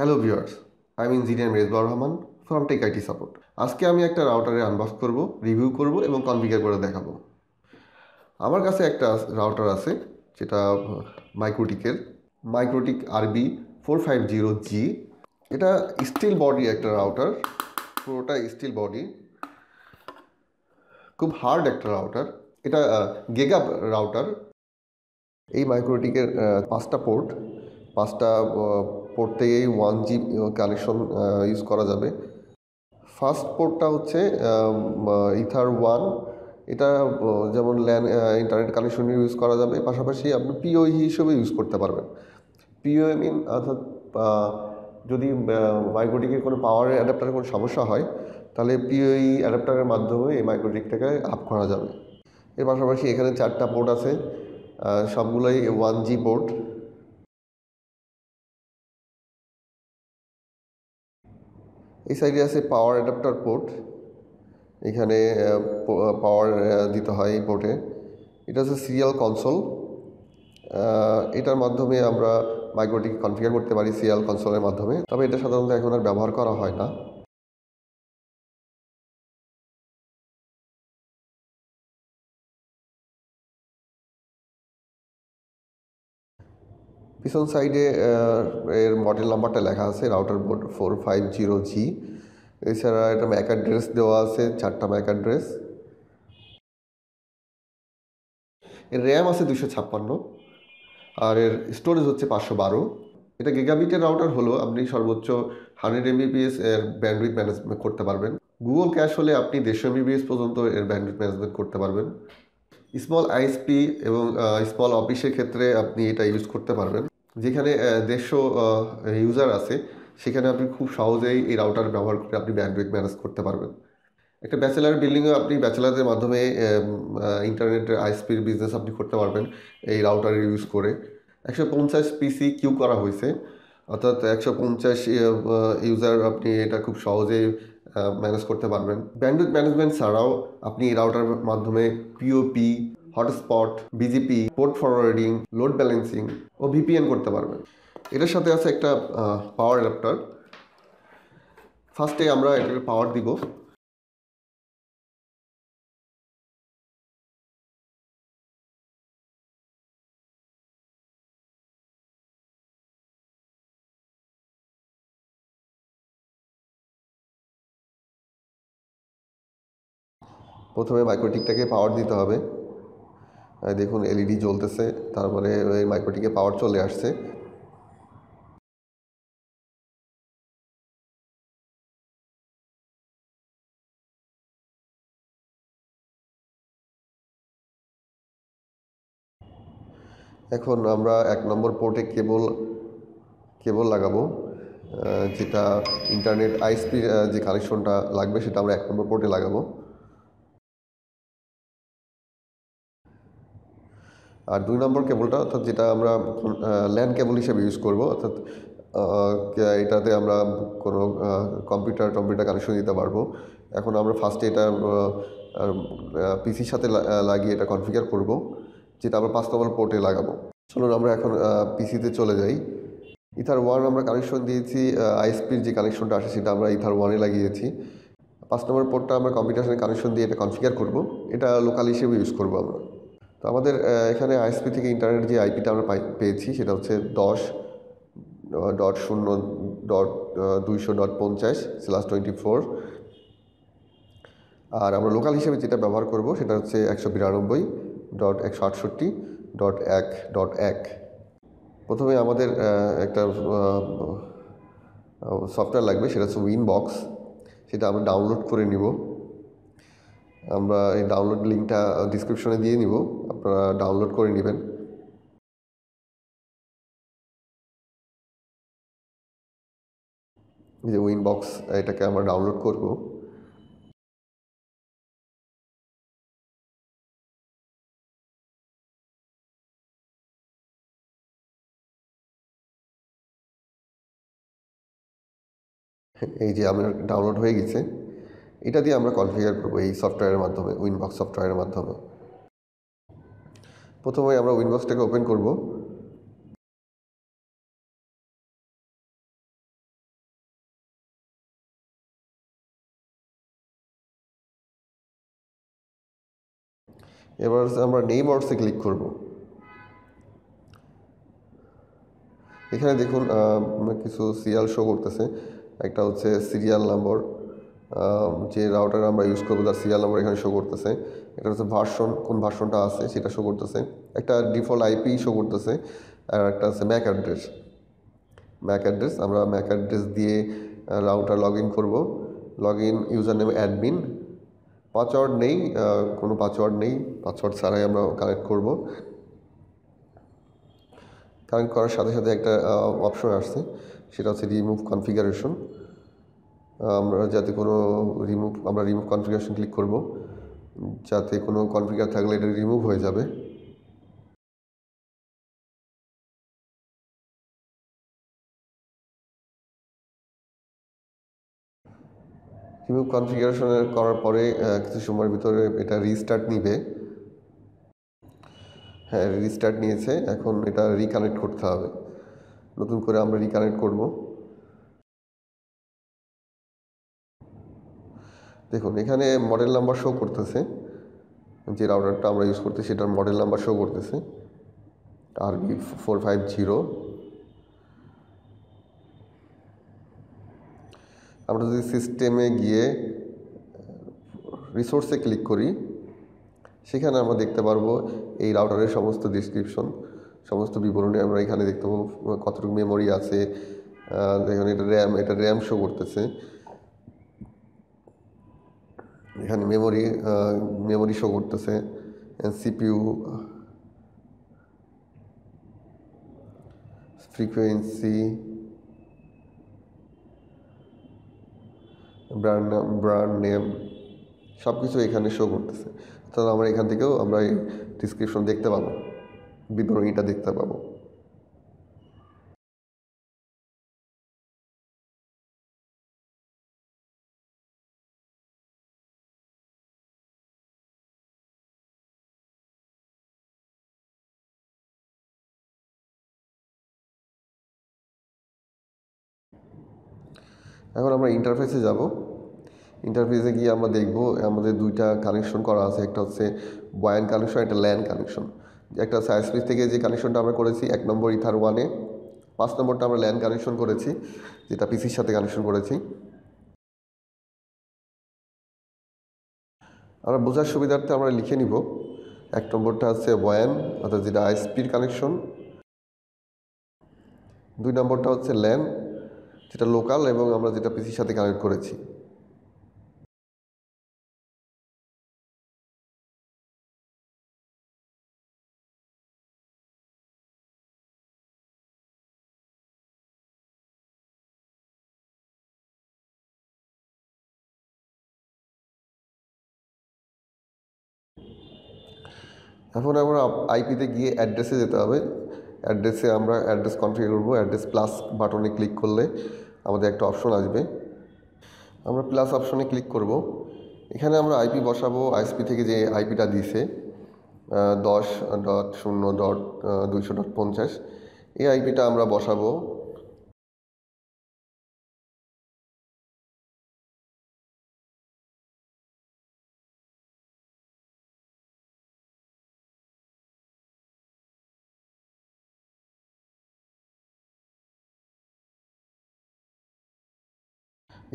hello viewers আমি engineer Mezba Rahman from tech IT support আজকে আমি একটা রাউটারের আনবক্স করব রিভিউ করব এবং কনফিগার করে দেখাবো আমার কাছে একটা রাউটার আছে যেটা মাইক্রোটিকের MikroTik RB four five zero G এটা স্টিল বডি একটা রাউটার পুরোটা স্টিল বডি খুব হার্ড একটা রাউটার এটা গেগা রাউটার এই মাইক্রোটিকের পাঁচটা পোর্ট পাঁচটা পোর্টেই ওয়ান জি কানেকশন ইউজ করা যাবে ফার্স্ট পোর্টটা হচ্ছে ইথার ওয়ান এটা যেমন ল্যান ইন্টারনেট কানেকশনে ইউজ করা যাবে পাশাপাশি আপনি পিওই e হিসেবে ইউজ করতে পারবেন পিওএ মিন e অর্থাৎ যদি মাইক্রোটিকের কোনো পাওয়ার অ্যাডাপ্টারের কোনো সমস্যা হয় তাহলে পিওই অ্যাডাপ্টারের e মাধ্যমে এই মাইক্রোটিকটাকে আপ করা যাবে এর পাশাপাশি এখানে চারটা বোর্ড আছে সবগুলোই ওয়ান জি বোর্ড এই সাইডে আছে পাওয়ার অ্যাডাপ্টার পোর্ট এখানে পাওয়ার দিতে হয় এই পোর্টে এটা হচ্ছে সিরিয়াল কনসোল এটার মাধ্যমে আমরা মাইক্রোটিকে কনফিগার করতে পারি সিরিয়াল কনসোলের মাধ্যমে তবে এটা সাধারণত এখন আর ব্যবহার করা হয় না পিছন সাইডে এর মডেল নাম্বারটা লেখা আছে router board four five zero G এছাড়া এটা ম্যাক অ্যাড্রেস দেওয়া আছে চারটা ম্যাক অ্যাড্রেস এর র্যাম আছে দুশো ছাপ্পান্ন আর এর স্টোরেজ হচ্ছে পাঁচশো বারো এটা গিগাবিটের রাউটার হলো আপনি সর্বোচ্চ হান্ড্রেড এমবিপিএস এর ব্যান্ডউইথ ম্যানেজমেন্ট করতে পারবেন গুগল ক্যাশ হলে আপনি দেড়শো এমবিপিএস পর্যন্ত এর ব্যান্ডউইথ ম্যানেজমেন্ট করতে পারবেন স্মল আইএসপি এবং স্মল অফিসের ক্ষেত্রে আপনি এটা ইউজ করতে পারবেন যেখানে দেড়শো ইউজার আছে সেখানে আপনি খুব সহজেই এই রাউটার ব্যবহার করে আপনি ব্যান্ডউইথ ম্যানেজ করতে পারবেন একটা ব্যাচেলার বিল্ডিংয়ে আপনি ব্যাচেলারদের মাধ্যমে ইন্টারনেটের আইসপির বিজনেস আপনি করতে পারবেন এই রাউটার ইউজ করে একশো পঞ্চাশ পিসি কিউ করা হয়েছে অর্থাৎ একশো পঞ্চাশ ইউজার আপনি এটা খুব সহজেই ম্যানেজ করতে পারবেন ব্যান্ডউইথ ম্যানেজমেন্ট ছাড়াও আপনি এই রাউটার মাধ্যমে POP hotspot BGP port forwarding load balancing ও ভিপিএন করতে পারবেন এটার সাথে আছে একটা পাওয়ার অ্যাডাপ্টার ফার্স্টে আমরা এটাকে পাওয়ার দিব প্রথমে মাইক্রোটিকটাকে পাওয়ার দিতে হবে দেখুন এলইডি জ্বলতেছে তারপরে ওই মাইক্রোটিকে পাওয়ার চলে আসছে এখন আমরা এক নম্বর পোর্টে কেবল কেবল লাগাবো যেটা ইন্টারনেট আইসপি যে কানেকশনটা লাগবে সেটা আমরা এক নম্বর পোর্টে লাগাবো আর দুই নম্বর কেবলটা অর্থাৎ যেটা আমরা ল্যান্ড কেবল হিসেবে ইউজ করব অর্থাৎ এটাতে আমরা কোনো কম্পিউটার টম্পিউটার কানেকশন দিতে পারবো এখন আমরা ফার্স্টে এটা পিসির সাথে লাগিয়ে এটা কনফিগার করব যেটা আমরা পাঁচ নম্বর পোর্টে লাগাবো চলুন আমরা এখন পিসিতে চলে যাই ইথার ওয়ান আমরা কানেকশন দিয়েছি আইএসপির যে কানেকশনটা আসে সেটা আমরা ইথার ওয়ানে লাগিয়েছি পাঁচ নম্বর পোর্টটা আমরা কম্পিউটার কানেকশন দিয়ে এটা কনফিগার করব এটা লোকাল হিসেবে ইউজ করব আমরা তো আমাদের এখানে আইএসপি থেকে ইন্টারনেট যে আইপিটা আমরা পাই পেয়েছি সেটা হচ্ছে দশ ডট শূন্য ডট দুইশো ডট পঞ্চাশ স্ল্যাশ টোয়েন্টি ফোর আর আমরা লোকাল হিসেবে যেটা ব্যবহার করব সেটা হচ্ছে একশো বিরানব্বই ডট একশো আটষট্টি ডট এক ডট এক প্রথমে আমাদের একটা সফটওয়্যার লাগবে সেটা হচ্ছে উইনবক্স সেটা আমরা ডাউনলোড করে নিব আমরা এই ডাউনলোড লিঙ্কটা ডিসক্রিপশনে দিয়ে নিব আপনারা ডাউনলোড করে নেবেন যে উইনবক্স এটাকে আমরা ডাউনলোড করব এই যে আমার ডাউনলোড হয়ে গেছে এটা দিয়ে আমরা কনফিগার করবো এই সফটওয়্যারের মাধ্যমে উইনবক্স সফটওয়্যারের মাধ্যমে প্রথমে আমরা উইনবক্সটাকে ওপেন করব এবার আমরা নেম আর্টসে ক্লিক করব এখানে দেখুন কিছু সিরিয়াল শো করতেছে একটা হচ্ছে সিরিয়াল নাম্বার যে রাউটার আমরা ইউজ করবো তার সিরিয়াল নাম্বার এখানে শো করতেছে এটা হচ্ছে ভার্সন কোন ভার্সনটা আছে সেটা শো করতেছে একটা ডিফল্ট আইপি শো করতেছে আর একটা আছে ম্যাক অ্যাড্রেস ম্যাক অ্যাড্রেস আমরা ম্যাক অ্যাড্রেস দিয়ে রাউটার লগ ইন করবো log in user name admin password নেই কোনো পাসওয়ার্ড নেই পাসওয়ার্ড ছাড়াই আমরা কানেক্ট করব কানেক্ট করার সাথে সাথে একটা অপশন আসছে সেটা হচ্ছে রিমুভ কনফিগারেশন আমরা যাতে কোনো রিমুভ আমরা রিমুভ কনফিগারেশন ক্লিক করবো যাতে কোনো কনফিগার থাকলে এটা রিমুভ হয়ে যাবে রিমুভ কনফিগারেশন করার পরে কিছু সময়ের ভিতরে এটা রিস্টার্ট নিবে হ্যাঁ রিস্টার্ট নিয়েছে এখন এটা রিকানেক্ট করতে হবে নতুন করে আমরা রিকানেক্ট করবো দেখুন এখানে মডেল নাম্বার শো করতেছে যে রাউটারটা আমরা ইউজ করতে সেটার মডেল নাম্বার শো করতেছে R B four five zero আমরা যদি সিস্টেমে গিয়ে রিসোর্সে ক্লিক করি সেখানে আমরা দেখতে পারবো এই রাউটারের সমস্ত ডিসক্রিপশন সমস্ত বিবরণী আমরা এখানে দেখতে পাবো কতটুকু মেমোরি আছে এখানে এটা র্যাম এটা র্যাম শো করতেছে এখানে মেমোরি মেমোরি শো করতেছে সিপিউ ফ্রিকুয়েন্সি ব্র্যান্ড নাম ব্র্যান্ড নেম সব কিছু এখানে শো করতেছে তাহলে আমরা এখান থেকেও আমরা এই ডিসক্রিপশন দেখতে পাবো বিবরণীটা দেখতে পাবো এখন আমরা ইন্টারফেসে যাব ইন্টারফেসে গিয়ে আমরা দেখব আমাদের দুইটা কানেকশন করা আছে একটা হচ্ছে বয়ান কানেকশন একটা ল্যান কানেকশন একটা সায়েন্স পিস থেকে যে কানেকশনটা আমরা করেছি এক নম্বর ইথার ওয়ানে পাঁচ নম্বরটা আমরা ল্যান্ড কানেকশন করেছি যেটা পিসির সাথে কানেকশন করেছি আমরা বোঝার সুবিধার্থে আমরা লিখে নিব এক নম্বরটা আছে বয়ান অর্থাৎ যেটা আইএসপির কানেকশন দুই নম্বরটা হচ্ছে ল্যান সেটা লোকাল এবং আমরা যেটা পিসির সাথে কানেক্ট করেছি এখন আমরা আইপিতে গিয়ে অ্যাড্রেসে যেতে হবে অ্যাড্রেসে আমরা অ্যাড্রেস কনফিগার করবো অ্যাড্রেস প্লাস বাটনে ক্লিক করলে আমাদের একটা অপশন আসবে আমরা প্লাস অপশনে ক্লিক করব এখানে আমরা আইপি বসাবো আইএসপি থেকে যে আইপিটা দিছে দশ ডট শূন্য ডট দুইশো ডট পঞ্চাশ এই আইপিটা আমরা বসাবো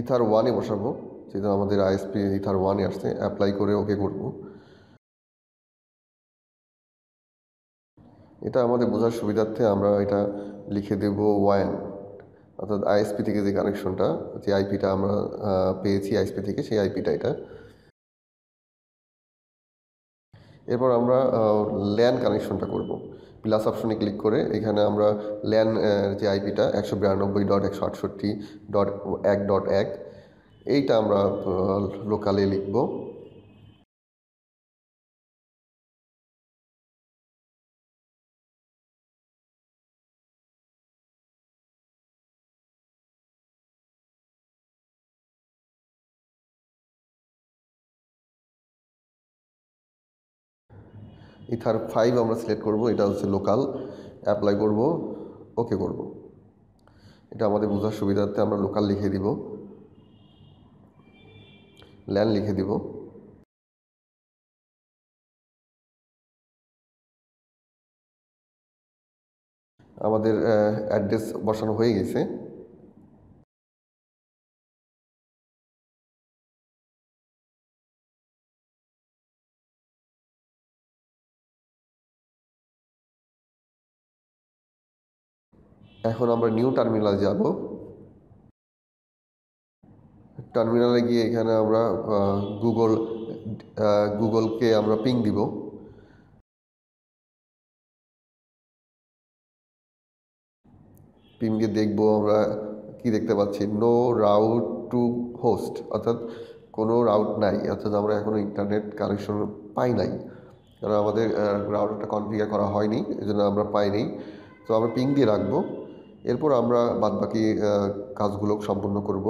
ইথার ওয়ানে বসাবো যেটা আমাদের আইএসপি ইথার ওয়ানে আসছে অ্যাপ্লাই করে ওকে করব এটা আমাদের বোঝার সুবিধার্থে আমরা এটা লিখে দেব ওয়ান অর্থাৎ আইএসপি থেকে যে কানেকশনটা যে আইপিটা আমরা পেয়েছি আইএসপি থেকে সেই আইপিটা এটা এরপর আমরা ল্যান কানেকশনটা করবো প্লাস অপশনে ক্লিক করে এখানে আমরা ল্যান যে আইপিটা একশো বিরানব্বই ডট একশো আটষট্টি ডট এক ডট এক এইটা আমরা লোকালে লিখবো ইথার ফাইভ আমরা সিলেক্ট করব এটা হচ্ছে লোকাল অ্যাপ্লাই করব ওকে করব এটা আমাদের বোঝার সুবিধার্থে আমরা লোকাল লিখে দিব ল্যান লিখে দিব আমাদের অ্যাড্রেস বসানো হয়ে গেছে এখন আমরা নিউ টার্মিনাল যাব টার্মিনালে গিয়ে এখানে আমরা গুগল গুগলকে আমরা পিং দিব পিংকে দেখব আমরা কি দেখতে পাচ্ছি নো রাউট টু হোস্ট অর্থাৎ কোনো রাউট নাই অর্থাৎ আমরা এখনও ইন্টারনেট কানেকশন পাই নাই কারণ আমাদের রাউটারটা কনফিগার করা হয়নি এই জন্য আমরা পাইনি তো আমরা পিং দিয়ে রাখবো এরপর আমরা বাদবাকি কাজগুলো সম্পূর্ণ করব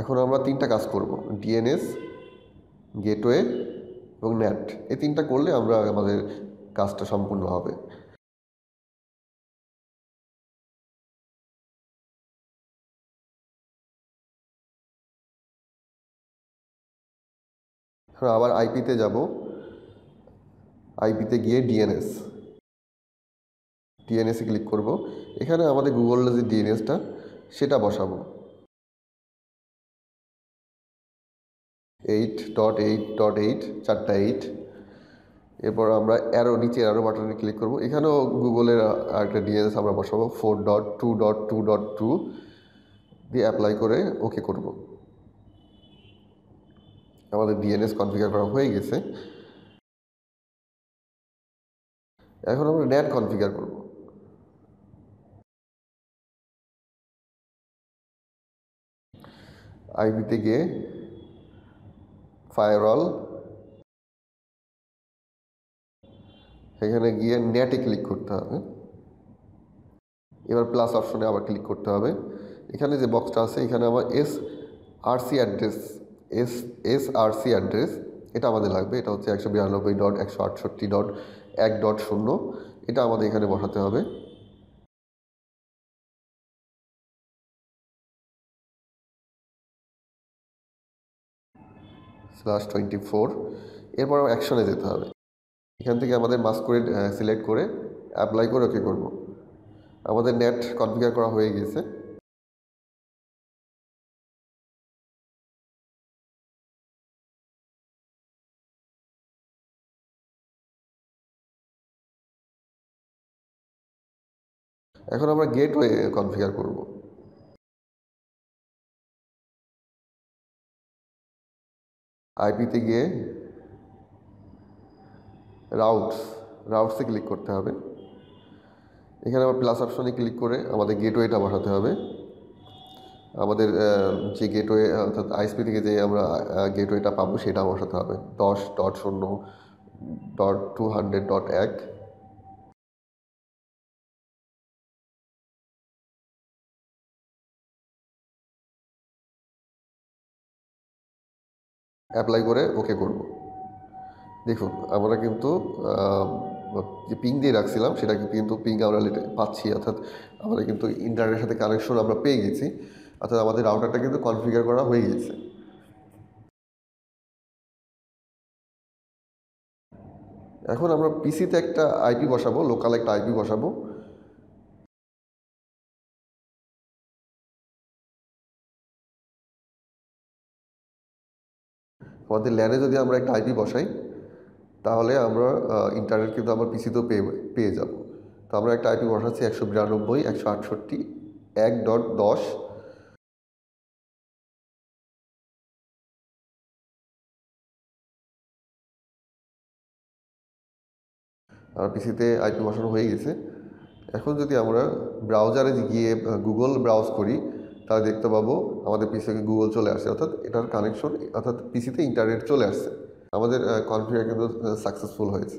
এখন আমরা তিনটা কাজ করব ডিএনএস গেটওয়ে এবং ন্যাট এই তিনটা করলে আমরা আমাদের কাজটা সম্পূর্ণ হবে আবার আইপিতে যাব আইপিতে গিয়ে ডিএনএস ডিএনএসে ক্লিক করব এখানে আমাদের গুগল যে ডিএনএসটা সেটা বসাবো eight dot eight dot eight চারটা এইট এরপর আমরা অ্যারো নিচে অ্যারো বাটনে ক্লিক করব এখানেও গুগলের আরেকটা ডিএনএস আমরা বসাবো four dot two dot two dot two দিয়ে অ্যাপ্লাই করে ওকে করব আমাদের ডিএনএস কনফিগার করা হয়ে গেছে এখন আমরা নেট কনফিগার করব আইবিতে গিয়ে ফায়ারল এখানে গিয়ে নেটে ক্লিক করতে হবে এবার প্লাস অপশনে আবার ক্লিক করতে হবে এখানে যে বক্সটা আছে এখানে আমার S RC address S S RC address এটা আমাদের লাগবে এটা হচ্ছে একশো বিরানব্বই ডট একশো আটষট্টি ডট এক ডট শূন্য এটা আমাদের এখানে বসাতে হবে স্ল্যাশ টোয়েন্টি ফোর এরপর অ্যাকশনে যেতে হবে এখান থেকে আমাদের মাস্ক করে সিলেক্ট করে অ্যাপ্লাই করে ওকে করব আমাদের নেট কনফিগার করা হয়ে গেছে এখন আমরা গেটওয়ে কনফিগার করবো আইপিতে গিয়ে রাউটস রাউটসে ক্লিক করতে হবে এখানে আবার প্লাস অপশনে ক্লিক করে আমাদের গেটওয়েটা বসাতে হবে আমাদের যে গেটওয়ে অর্থাৎ আইএসপি থেকে যে আমরা গেটওয়েটা পাবো সেটা বসাতে হবে দশ ডট শূন্য ডট টু হান্ড্রেড ডট এক অ্যাপ্লাই করে ওকে করব দেখুন আমরা কিন্তু যে পিং দিয়ে রাখছিলাম সেটা কিন্তু পিং আমরা পাচ্ছি অর্থাৎ আমরা কিন্তু ইন্টারনেটের সাথে কানেকশন আমরা পেয়ে গেছি অর্থাৎ আমাদের রাউটারটা কিন্তু কনফিগার করা হয়ে গেছে এখন আমরা পিসিতে একটা আইপি বসাবো লোকাল একটা আইপি বসাবো আমাদের ল্যানে যদি আমরা একটা আইপি বসাই তাহলে আমরা ইন্টারনেট কিন্তু আমার পিসিতেও পেয়ে পেয়ে যাব তো আমরা একটা আইপি বসাচ্ছি একশো বিরানব্বই একশো আটষট্টি এক ডট দশ আমার পিসিতে আইপি বসানো হয়ে গেছে এখন যদি আমরা ব্রাউজারে গিয়ে গুগল ব্রাউজ করি তাহলে দেখতে পাবো আমাদের পিসি থেকে গুগল চলে আসছে অর্থাৎ এটার কানেকশন অর্থাৎ পিসিতে ইন্টারনেট চলে আসছে আমাদের কনফিগার কিন্তু সাকসেসফুল হয়েছে